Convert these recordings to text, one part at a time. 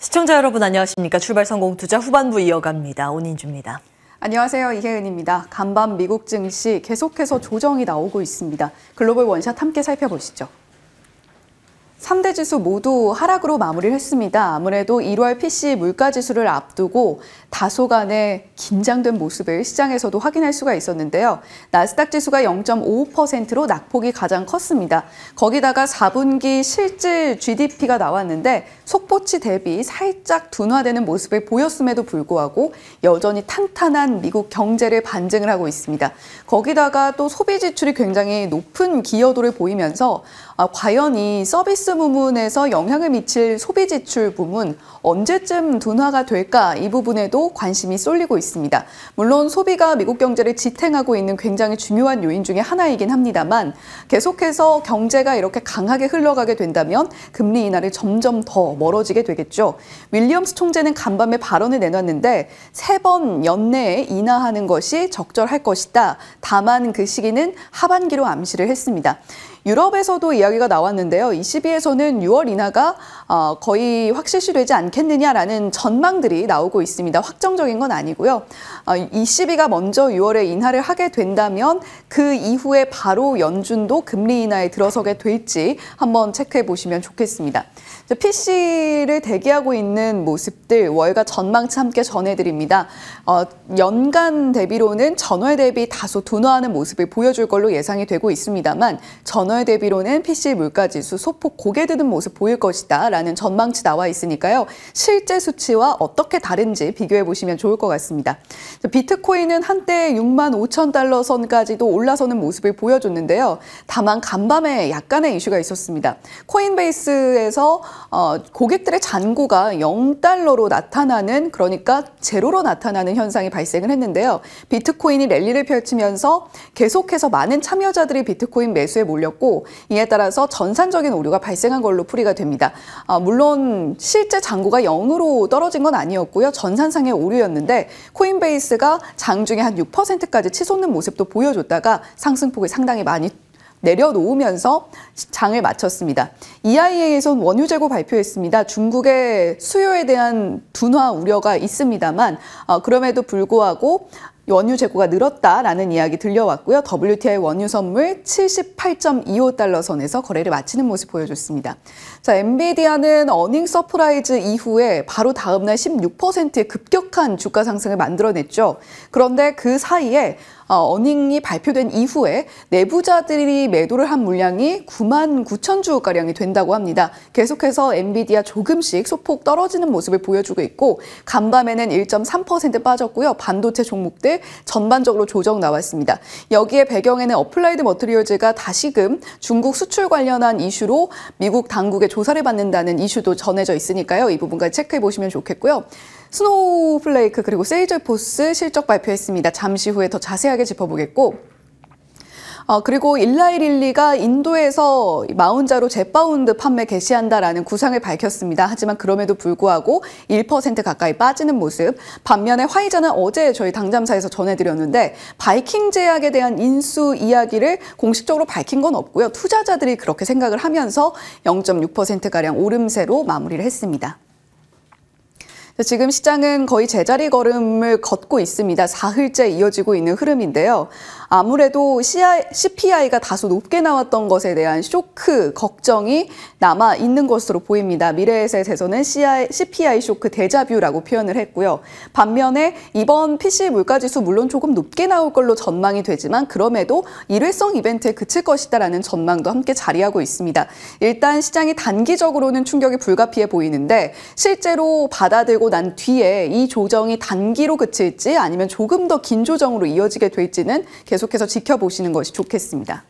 시청자 여러분 안녕하십니까. 출발 성공 투자 후반부 이어갑니다. 온인주입니다. 안녕하세요. 이혜은입니다. 간밤 미국 증시 계속해서 조정이 나오고 있습니다. 글로벌 원샷 함께 살펴보시죠. 3대 지수 모두 하락으로 마무리를 했습니다. 아무래도 1월 PC 물가 지수를 앞두고 다소간의 긴장된 모습을 시장에서도 확인할 수가 있었는데요. 나스닥 지수가 0.55%로 낙폭이 가장 컸습니다. 거기다가 4분기 실질 GDP가 나왔는데 속보치 대비 살짝 둔화되는 모습을 보였음에도 불구하고 여전히 탄탄한 미국 경제를 반증을 하고 있습니다. 거기다가 또 소비 지출이 굉장히 높은 기여도를 보이면서 아, 과연 이 서비스 부문에서 영향을 미칠 소비 지출 부문 언제쯤 둔화가 될까 이 부분에도 관심이 쏠리고 있습니다. 물론 소비가 미국 경제를 지탱하고 있는 굉장히 중요한 요인 중에 하나이긴 합니다만 계속해서 경제가 이렇게 강하게 흘러가게 된다면 금리 인하를 점점 더 멀어지게 되겠죠. 윌리엄스 총재는 간밤에 발언을 내놨는데 세 번 연내에 인하하는 것이 적절할 것이다. 다만 그 시기는 하반기로 암시를 했습니다. 유럽에서도 이야기가 나왔는데요. ECB에서는 6월 인하가 어, 거의 확실시되지 않겠느냐라는 전망들이 나오고 있습니다. 확정적인 건 아니고요. ECB가 어, 먼저 6월에 인하를 하게 된다면 그 이후에 바로 연준도 금리 인하에 들어서게 될지 한번 체크해 보시면 좋겠습니다. PC를 대기하고 있는 모습들 월가 전망치 함께 전해드립니다. 어, 연간 대비로는 전월 대비 다소 둔화하는 모습을 보여줄 걸로 예상이 되고 있습니다만 전 전월 대비로는 PC 물가지수 소폭 고개 드는 모습 보일 것이다 라는 전망치 나와 있으니까요. 실제 수치와 어떻게 다른지 비교해 보시면 좋을 것 같습니다. 비트코인은 한때 6만 5천 달러 선까지도 올라서는 모습을 보여줬는데요. 다만 간밤에 약간의 이슈가 있었습니다. 코인베이스에서 어, 고객들의 잔고가 0달러로 나타나는 그러니까 제로로 나타나는 현상이 발생을 했는데요. 비트코인이 랠리를 펼치면서 계속해서 많은 참여자들이 비트코인 매수에 몰렸고 발생고 이에 따라서 전산적인 오류가 발생한 걸로 풀이가 됩니다. 아, 물론 실제 잔고가 0으로 떨어진 건 아니었고요. 전산상의 오류였는데 코인베이스가 장중에 한 6%까지 치솟는 모습도 보여줬다가 상승폭이 상당히 많이 내려놓으면서 장을 마쳤습니다. EIA에선 원유 재고 발표했습니다. 중국의 수요에 대한 둔화 우려가 있습니다만 어, 그럼에도 불구하고 원유 재고가 늘었다라는 이야기 들려왔고요. WTI 원유 선물 78.25달러 선에서 거래를 마치는 모습 보여줬습니다. 자, 엔비디아는 어닝 서프라이즈 이후에 바로 다음날 16%의 급격한 주가 상승을 만들어냈죠. 그런데 그 사이에 어, 어닝이 발표된 이후에 내부자들이 매도를 한 물량이 9만 9천 주가량이 된다고 합니다. 계속해서 엔비디아 조금씩 소폭 떨어지는 모습을 보여주고 있고 간밤에는 1.3% 빠졌고요. 반도체 종목들 전반적으로 조정 나왔습니다. 여기에 배경에는 어플라이드 머트리얼즈가 다시금 중국 수출 관련한 이슈로 미국 당국의 조사를 받는다는 이슈도 전해져 있으니까요. 이 부분까지 체크해 보시면 좋겠고요. 스노우플레이크 그리고 세이저포스 실적 발표했습니다. 잠시 후에 더 자세하게 짚어보겠고 어, 그리고 일라이릴리가 인도에서 마운자로 제파운드 판매 개시한다라는 구상을 밝혔습니다. 하지만 그럼에도 불구하고 1% 가까이 빠지는 모습. 반면에 화이자는 어제 저희 당잠사에서 전해드렸는데 바이킹 제약에 대한 인수 이야기를 공식적으로 밝힌 건 없고요. 투자자들이 그렇게 생각을 하면서 0.6%가량 오름세로 마무리를 했습니다. 지금 시장은 거의 제자리 걸음을 걷고 있습니다. 사흘째 이어지고 있는 흐름인데요. 아무래도 CPI가 다소 높게 나왔던 것에 대한 쇼크, 걱정이 남아 있는 것으로 보입니다. 미래에셋 에서는 CPI 쇼크 대자뷰라고 표현을 했고요. 반면에 이번 PC 물가지수 물론 조금 높게 나올 걸로 전망이 되지만 그럼에도 일회성 이벤트에 그칠 것이다라는 전망도 함께 자리하고 있습니다. 일단 시장이 단기적으로는 충격이 불가피해 보이는데 실제로 받아들고 난 뒤에 이 조정이 단기로 그칠지 아니면 조금 더 긴 조정으로 이어지게 될지는 계속 계속해서 지켜보시는 것이 좋겠습니다.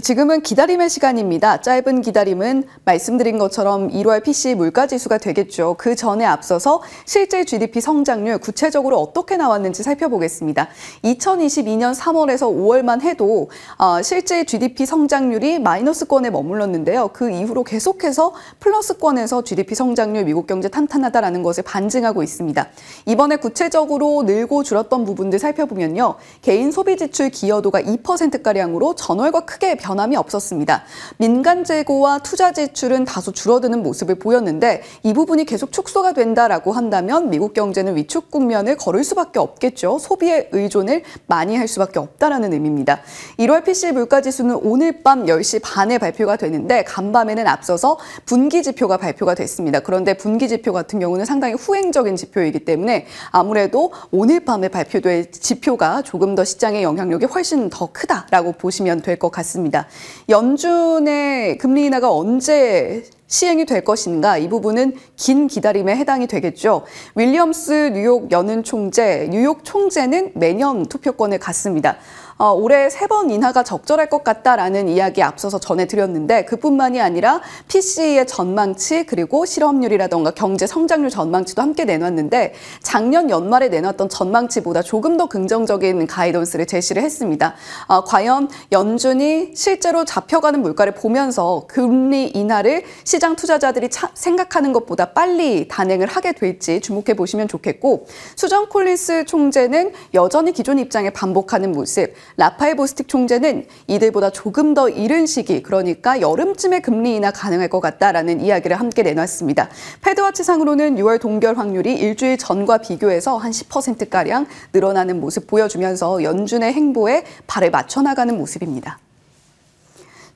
지금은 기다림의 시간입니다. 짧은 기다림은 말씀드린 것처럼 1월 PC 물가지수가 되겠죠. 그 전에 앞서서 실제 GDP 성장률 구체적으로 어떻게 나왔는지 살펴보겠습니다. 2022년 3월에서 5월만 해도 어, 실제 GDP 성장률이 마이너스권에 머물렀는데요. 그 이후로 계속해서 플러스권에서 GDP 성장률 미국 경제 탄탄하다라는 것을 반증하고 있습니다. 이번에 구체적으로 늘고 줄었던 부분들 살펴보면요. 개인 소비 지출 기여도가 2%가량으로 전월과 크게 변함이 없었습니다. 민간 재고와 투자 지출은 다소 줄어드는 모습을 보였는데 이 부분이 계속 축소가 된다라고 한다면 미국 경제는 위축 국면을 걸을 수밖에 없겠죠. 소비에 의존을 많이 할 수밖에 없다라는 의미입니다. 1월 PC 물가 지수는 오늘 밤 10시 반에 발표가 되는데 간밤에는 앞서서 분기 지표가 발표가 됐습니다. 그런데 분기 지표 같은 경우는 상당히 후행적인 지표이기 때문에 아무래도 오늘 밤에 발표될 지표가 조금 더 시장의 영향력이 훨씬 더 크다라고 보시면 될 것 같습니다. 있습니다. 연준의 금리 인하가 언제 시행이 될 것인가 이 부분은 긴 기다림에 해당이 되겠죠. 윌리엄스 뉴욕 연은 총재, 뉴욕 총재는 매년 투표권을 갖습니다. 어, 올해 세 번 인하가 적절할 것 같다라는 이야기 앞서서 전해드렸는데 그뿐만이 아니라 PC의 전망치 그리고 실업률이라던가 경제 성장률 전망치도 함께 내놨는데 작년 연말에 내놨던 전망치보다 조금 더 긍정적인 가이던스를 제시를 했습니다. 어, 과연 연준이 실제로 잡혀가는 물가를 보면서 금리 인하를 시장 투자자들이 차, 생각하는 것보다 빨리 단행을 하게 될지 주목해 보시면 좋겠고 수정 콜린스 총재는 여전히 기존 입장에 반복하는 모습 라파엘 보스틱 총재는 이들보다 조금 더 이른 시기, 그러니까 여름쯤에 금리 인하 가능할 것 같다라는 이야기를 함께 내놨습니다. 패드와치상으로는 6월 동결 확률이 일주일 전과 비교해서 한 10%가량 늘어나는 모습 보여주면서 연준의 행보에 발을 맞춰 나가는 모습입니다.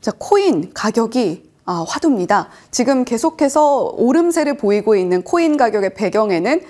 자, 코인 가격이 아, 화두입니다. 지금 계속해서 오름세를 보이고 있는 코인 가격의 배경에는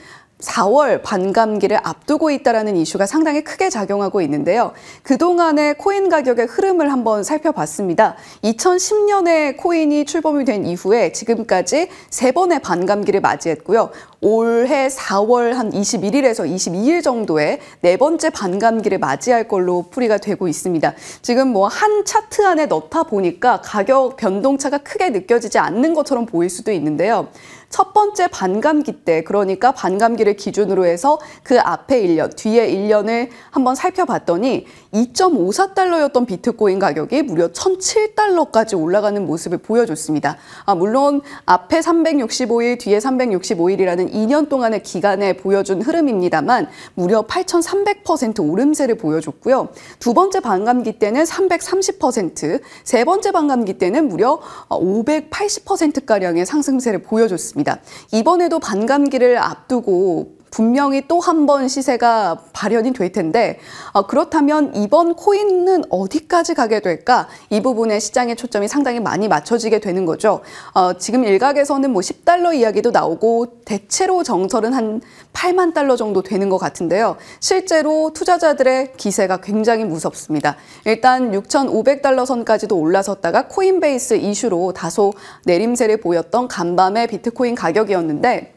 4월 반감기를 앞두고 있다는 이슈가 상당히 크게 작용하고 있는데요. 그동안의 코인 가격의 흐름을 한번 살펴봤습니다. 2010년에 코인이 출범이 된 이후에 지금까지 세번의 반감기를 맞이했고요. 올해 4월 한 21일에서 22일 정도에 네 번째 반감기를 맞이할 걸로 풀이가 되고 있습니다. 지금 뭐 한 차트 안에 넣다 보니까 가격 변동차가 크게 느껴지지 않는 것처럼 보일 수도 있는데요. 첫 번째 반감기 때 그러니까 반감기를 기준으로 해서 그 앞에 1년, 뒤에 1년을 한번 살펴봤더니 2.54달러였던 비트코인 가격이 무려 1,007달러까지 올라가는 모습을 보여줬습니다. 아, 물론 앞에 365일, 뒤에 365일이라는 2년 동안의 기간에 보여준 흐름입니다만 무려 8,300% 오름세를 보여줬고요. 두 번째 반감기 때는 330%, 세 번째 반감기 때는 무려 580%가량의 상승세를 보여줬습니다. 이번에도 반감기를 앞두고 분명히 또 한 번 시세가 발현이 될 텐데 어, 그렇다면 이번 코인은 어디까지 가게 될까? 이 부분에 시장의 초점이 상당히 많이 맞춰지게 되는 거죠. 어, 지금 일각에서는 뭐 10달러 이야기도 나오고 대체로 정설은 한 8만 달러 정도 되는 것 같은데요. 실제로 투자자들의 기세가 굉장히 무섭습니다. 일단 6,500달러 선까지도 올라섰다가 코인베이스 이슈로 다소 내림세를 보였던 간밤의 비트코인 가격이었는데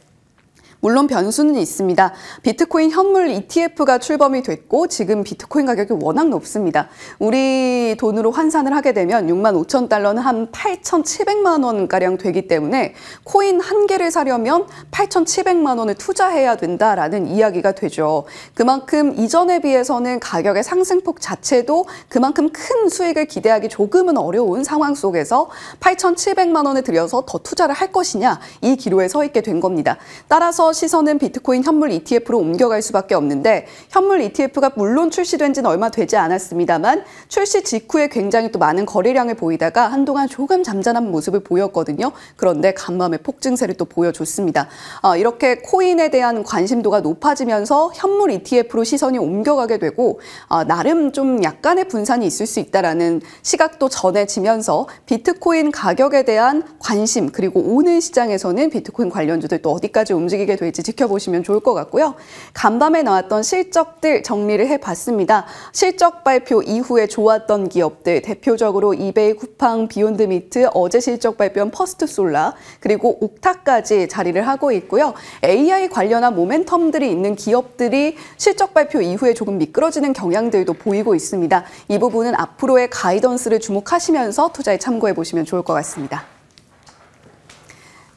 물론 변수는 있습니다. 비트코인 현물 ETF가 출범이 됐고 지금 비트코인 가격이 워낙 높습니다. 우리 돈으로 환산을 하게 되면 6만 5천 달러는 한 8,700만 원가량 되기 때문에 코인 한 개를 사려면 8,700만 원을 투자해야 된다라는 이야기가 되죠. 그만큼 이전에 비해서는 가격의 상승폭 자체도 그만큼 큰 수익을 기대하기 조금은 어려운 상황 속에서 8,700만 원을 들여서 더 투자를 할 것이냐 이 기로에 서 있게 된 겁니다. 따라서 시선은 비트코인 현물 ETF로 옮겨갈 수밖에 없는데 현물 ETF가 물론 출시된 지는 얼마 되지 않았습니다만 출시 직후에 굉장히 또 많은 거래량을 보이다가 한동안 조금 잠잠한 모습을 보였거든요. 그런데 간밤에 폭증세를 또 보여줬습니다. 아, 이렇게 코인에 대한 관심도가 높아지면서 현물 ETF로 시선이 옮겨가게 되고 아, 나름 좀 약간의 분산이 있을 수 있다라는 시각도 전해지면서 비트코인 가격에 대한 관심 그리고 오는 시장에서는 비트코인 관련주들 또 어디까지 움직이게 될지 지켜보시면 좋을 것 같고요. 간밤에 나왔던 실적들 정리를 해봤습니다. 실적 발표 이후에 좋았던 기업들 대표적으로 이베이, 쿠팡, 비욘드미트, 어제 실적 발표한 퍼스트솔라 그리고 옥타까지 자리를 하고 있고요. AI 관련한 모멘텀들이 있는 기업들이 실적 발표 이후에 조금 미끄러지는 경향들도 보이고 있습니다. 이 부분은 앞으로의 가이던스를 주목하시면서 투자에 참고해 보시면 좋을 것 같습니다.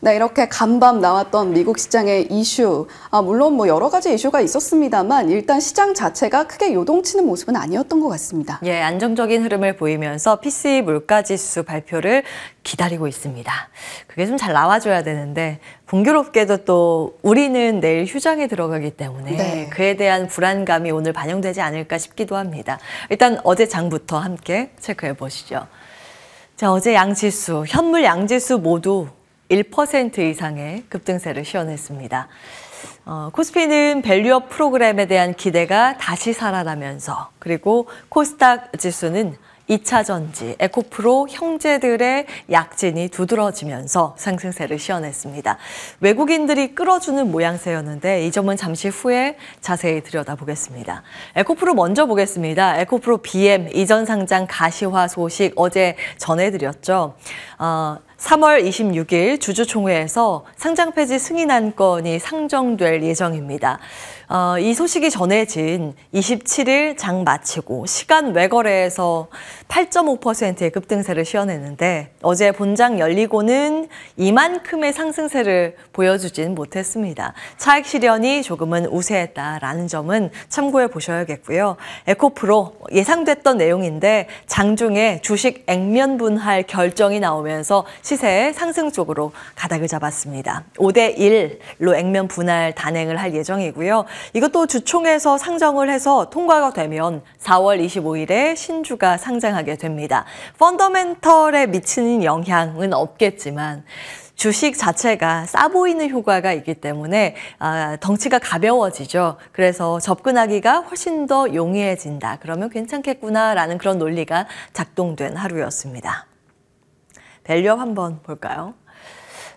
네, 이렇게 간밤 나왔던 미국 시장의 이슈, 아, 물론 뭐 여러 가지 이슈가 있었습니다만 일단 시장 자체가 크게 요동치는 모습은 아니었던 것 같습니다. 예, 안정적인 흐름을 보이면서 PCE 물가지수 발표를 기다리고 있습니다. 그게 좀 잘 나와줘야 되는데 공교롭게도 또 우리는 내일 휴장에 들어가기 때문에 네. 그에 대한 불안감이 오늘 반영되지 않을까 싶기도 합니다. 일단 어제 장부터 함께 체크해 보시죠. 자, 어제 양지수, 현물 양지수 모두 1% 이상의 급등세를 시연했습니다. 어, 코스피는 밸류업 프로그램에 대한 기대가 다시 살아나면서 그리고 코스닥 지수는 2차 전지, 에코프로 형제들의 약진이 두드러지면서 상승세를 시연했습니다. 외국인들이 끌어주는 모양새였는데 이 점은 잠시 후에 자세히 들여다보겠습니다. 에코프로 먼저 보겠습니다. 에코프로 BM 이전 상장 가시화 소식 어제 전해드렸죠. 어, 3월 26일 주주총회에서 상장 폐지 승인안 건이 상정될 예정입니다. 어, 이 소식이 전해진 27일 장 마치고 시간 외거래에서 8.5%의 급등세를 시연했는데 어제 본장 열리고는 이만큼의 상승세를 보여주진 못했습니다. 차익 실현이 조금은 우세했다라는 점은 참고해 보셔야겠고요. 에코프로 예상됐던 내용인데 장중에 주식 액면 분할 결정이 나오면서 시세의 상승 쪽으로 가닥을 잡았습니다. 5대 1로 액면 분할 단행을 할 예정이고요. 이것도 주총에서 상정을 해서 통과가 되면 4월 25일에 신주가 상장하게 됩니다. 펀더멘털에 미치는 영향은 없겠지만 주식 자체가 싸 보이는 효과가 있기 때문에 아, 덩치가 가벼워지죠. 그래서 접근하기가 훨씬 더 용이해진다. 그러면 괜찮겠구나라는 그런 논리가 작동된 하루였습니다. 밸류업 한번 볼까요?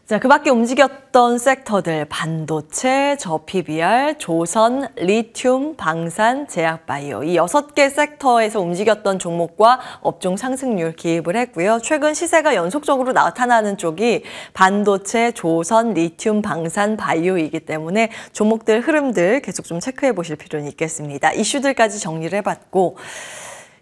자, 그 밖에 움직였던 섹터들 반도체, 저 PBR, 조선, 리튬, 방산, 제약바이오 이 여섯 개 섹터에서 움직였던 종목과 업종 상승률 기입을 했고요. 최근 시세가 연속적으로 나타나는 쪽이 반도체, 조선, 리튬, 방산, 바이오이기 때문에 종목들 흐름들 계속 좀 체크해 보실 필요는 있겠습니다. 이슈들까지 정리를 해봤고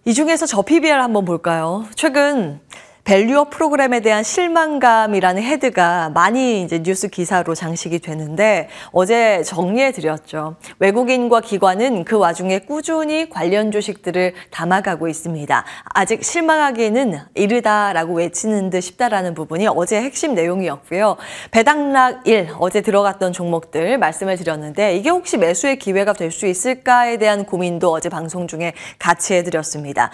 이 중에서 저 PBR 한번 볼까요? 최근 밸류업 프로그램에 대한 실망감이라는 헤드가 많이 이제 뉴스 기사로 장식이 되는데 어제 정리해 드렸죠. 외국인과 기관은 그 와중에 꾸준히 관련 주식들을 담아가고 있습니다. 아직 실망하기는 에 이르다라고 외치는 듯 싶다라는 부분이 어제 핵심 내용이었고요. 배당락 1 어제 들어갔던 종목들 말씀을 드렸는데 이게 혹시 매수의 기회가 될 수 있을까에 대한 고민도 어제 방송 중에 같이 해드렸습니다.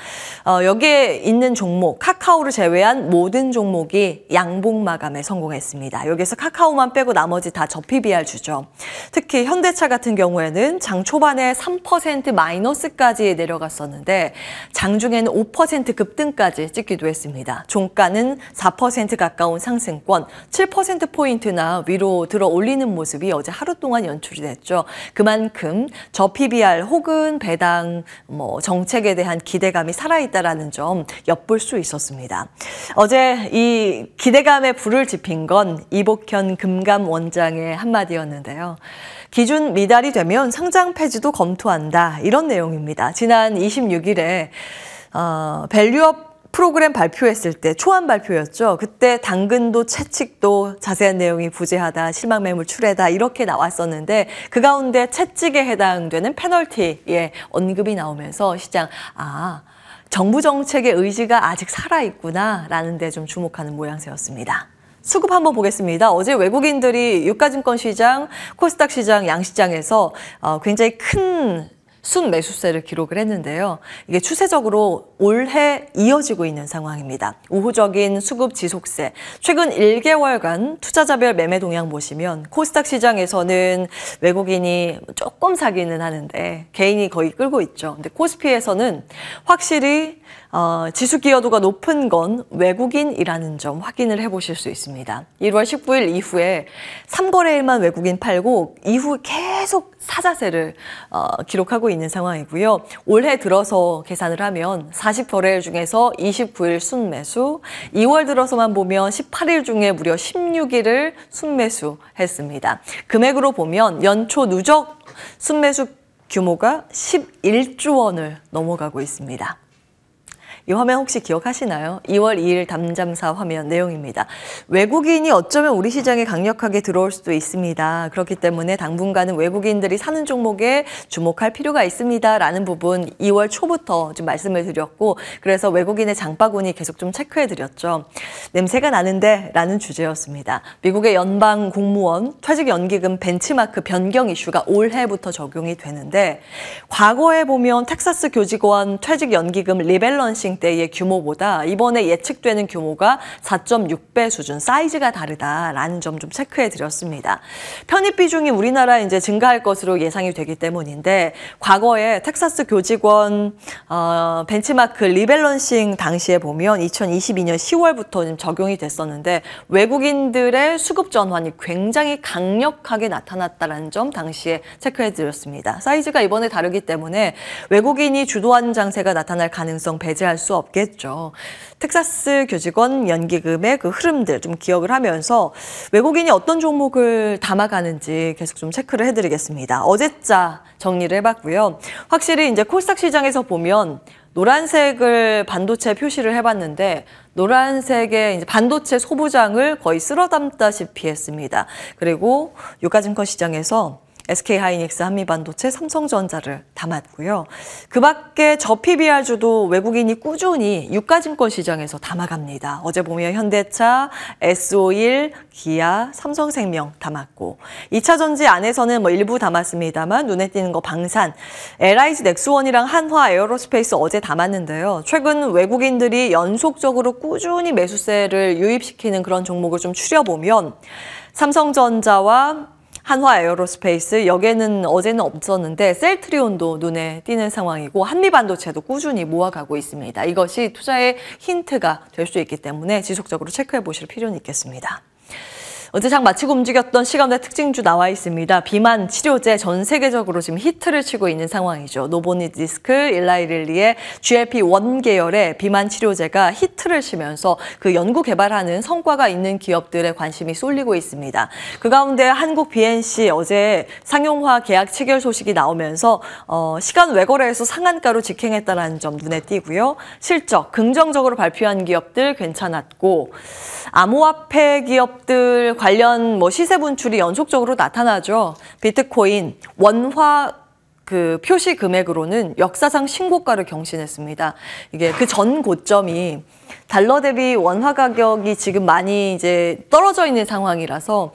어, 여기에 있는 종목 카카오를 제외 제외한 모든 종목이 양봉 마감에 성공했습니다. 여기서 카카오만 빼고 나머지 다저 PBR 주죠. 특히 현대차 같은 경우에는 장 초반에 3% 마이너스까지 내려갔었는데 장중에는 5% 급등까지 찍기도 했습니다. 종가는 4% 가까운 상승권, 7%포인트나 위로 들어 올리는 모습이 어제 하루 동안 연출이 됐죠. 그만큼 저 PBR 혹은 배당 뭐 정책에 대한 기대감이 살아있다는점 엿볼 수 있었습니다. 어제 이 기대감에 불을 지핀 건 이복현 금감 원장의 한마디였는데요. 기준 미달이 되면 상장 폐지도 검토한다. 이런 내용입니다. 지난 26일에 어, 밸류업 프로그램 발표했을 때 초안 발표였죠. 그때 당근도 채찍도 자세한 내용이 부재하다, 실망 매물 출애다 이렇게 나왔었는데 그 가운데 채찍에 해당되는 페널티의 언급이 나오면서 시장 아 정부 정책의 의지가 아직 살아있구나라는 데 좀 주목하는 모양새였습니다. 수급 한번 보겠습니다. 어제 외국인들이 유가증권 시장, 코스닥 시장, 양시장에서 어, 굉장히 큰 순매수세를 기록을 했는데요. 이게 추세적으로 올해 이어지고 있는 상황입니다. 우호적인 수급 지속세, 최근 1개월간 투자자별 매매 동향 보시면 코스닥 시장에서는 외국인이 조금 사기는 하는데 개인이 거의 끌고 있죠. 근데 코스피에서는 확실히 어, 지수 기여도가 높은 건 외국인이라는 점 확인을 해보실 수 있습니다. 1월 19일 이후에 3거래일만 외국인 팔고 이후 계속 사자세를 어, 기록하고 있는 상황이고요. 올해 들어서 계산을 하면 40거래일 중에서 29일 순매수, 2월 들어서만 보면 18일 중에 무려 16일을 순매수했습니다. 금액으로 보면 연초 누적 순매수 규모가 11조 원을 넘어가고 있습니다. 이 화면 혹시 기억하시나요? 2월 2일 담잠사 화면 내용입니다. 외국인이 어쩌면 우리 시장에 강력하게 들어올 수도 있습니다. 그렇기 때문에 당분간은 외국인들이 사는 종목에 주목할 필요가 있습니다라는 부분 2월 초부터 좀 말씀을 드렸고 그래서 외국인의 장바구니 계속 좀 체크해 드렸죠. 냄새가 나는데라는 주제였습니다. 미국의 연방 공무원 퇴직 연기금 벤치마크 변경 이슈가 올해부터 적용이 되는데 과거에 보면 텍사스 교직원 퇴직 연기금 리밸런싱 때의 규모보다 이번에 예측되는 규모가 4.6배 수준 사이즈가 다르다라는 점 좀 체크해 드렸습니다. 편입 비중이 우리나라 이제 증가할 것으로 예상이 되기 때문인데 과거에 텍사스 교직원 어, 벤치마크 리밸런싱 당시에 보면 2022년 10월부터 좀 적용이 됐었는데 외국인들의 수급 전환이 굉장히 강력하게 나타났다는 점 당시에 체크해 드렸습니다. 사이즈가 이번에 다르기 때문에 외국인이 주도하는 장세가 나타날 가능성 배제할 수수 없겠죠. 텍사스 교직원 연기금의 그 흐름들 좀 기억을 하면서 외국인이 어떤 종목을 담아가는지 계속 좀 체크를 해드리겠습니다. 어제자 정리를 해봤고요. 확실히 이제 코스닥 시장에서 보면 노란색을 반도체 표시를 해봤는데 노란색의 이제 반도체 소부장을 거의 쓸어담다시피 했습니다. 그리고 유가증권 시장에서 SK하이닉스, 한미반도체, 삼성전자를 담았고요. 그밖에 저 PBR주도 외국인이 꾸준히 유가증권 시장에서 담아갑니다. 어제 보면 현대차, S51, 기아, 삼성생명 담았고 2차전지 안에서는 뭐 일부 담았습니다만 눈에 띄는 거 방산, LIG 넥스원이랑 한화 에어로스페이스 어제 담았는데요. 최근 외국인들이 연속적으로 꾸준히 매수세를 유입시키는 그런 종목을 좀 추려보면 삼성전자와 한화 에어로스페이스 역에는 어제는 없었는데 셀트리온도 눈에 띄는 상황이고 한미반도체도 꾸준히 모아가고 있습니다. 이것이 투자의 힌트가 될 수 있기 때문에 지속적으로 체크해 보실 필요는 있겠습니다. 어제 장 마치고 움직였던 시간대 특징주 나와 있습니다. 비만 치료제 전 세계적으로 지금 히트를 치고 있는 상황이죠. 노보니 디스크, 일라이릴리의 GLP-1 계열의 비만 치료제가 히트를 치면서 그 연구 개발하는 성과가 있는 기업들의 관심이 쏠리고 있습니다. 그 가운데 한국 BNC 어제 상용화 계약 체결 소식이 나오면서 어, 시간 외거래에서 상한가로 직행했다는 점 눈에 띄고요. 실적 긍정적으로 발표한 기업들 괜찮았고 암호화폐 기업들 관련 뭐 시세 분출이 연속적으로 나타나죠. 비트코인 원화 그 표시 금액으로는 역사상 신고가를 경신했습니다. 이게 그 전 고점이 달러 대비 원화 가격이 지금 많이 이제 떨어져 있는 상황이라서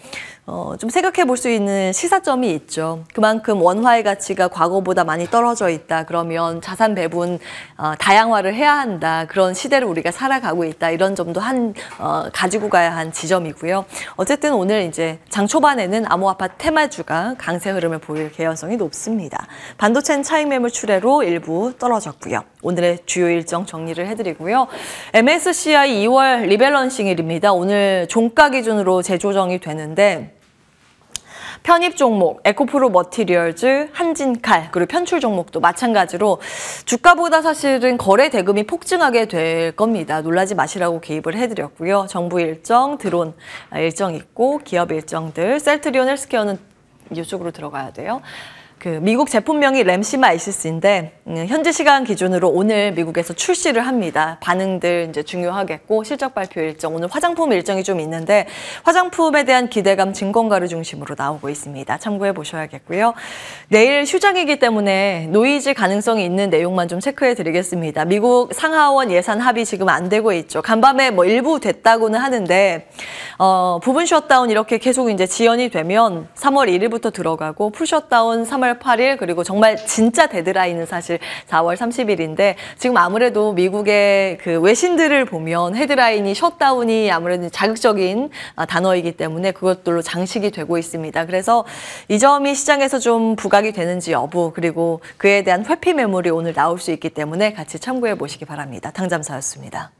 어, 좀 생각해 볼 수 있는 시사점이 있죠. 그만큼 원화의 가치가 과거보다 많이 떨어져 있다. 그러면 자산 배분 어, 다양화를 해야 한다. 그런 시대를 우리가 살아가고 있다. 이런 점도 한 어, 가지고 가야 한 지점이고요. 어쨌든 오늘 이제 장 초반에는 암호화파 테마주가 강세 흐름을 보일 개연성이 높습니다. 반도체는 차익 매물 출회로 일부 떨어졌고요. 오늘의 주요 일정 정리를 해드리고요. MSCI 2월 리밸런싱일입니다. 오늘 종가 기준으로 재조정이 되는데 편입 종목 에코프로 머티리얼즈, 한진칼 그리고 편출 종목도 마찬가지로 주가보다 사실은 거래 대금이 폭증하게 될 겁니다. 놀라지 마시라고 개입을 해드렸고요. 정부 일정, 드론 일정 있고 기업 일정들, 셀트리온 헬스케어는 이쪽으로 들어가야 돼요. 그 미국 제품명이 램시마 이시스인데 음, 현지 시간 기준으로 오늘 미국에서 출시를 합니다. 반응들 이제 중요하겠고 실적 발표 일정 오늘 화장품 일정이 좀 있는데 화장품에 대한 기대감 증권가를 중심으로 나오고 있습니다. 참고해 보셔야겠고요. 내일 휴장이기 때문에 노이즈 가능성이 있는 내용만 좀 체크해 드리겠습니다. 미국 상하원 예산 합의 지금 안 되고 있죠. 간밤에 뭐 일부 됐다고는 하는데 어, 부분 셧다운 이렇게 계속 이제 지연이 되면 3월 1일부터 들어가고 풀 셧다운 3월 4월 8일 그리고 정말 진짜 데드라인은 사실 4월 30일인데 지금 아무래도 미국의 그 외신들을 보면 헤드라인이 셧다운이 아무래도 자극적인 아, 단어이기 때문에 그것들로 장식이 되고 있습니다. 그래서 이 점이 시장에서 좀 부각이 되는지 여부 그리고 그에 대한 회피 매물이 오늘 나올 수 있기 때문에 같이 참고해 보시기 바랍니다. 당잠사였습니다.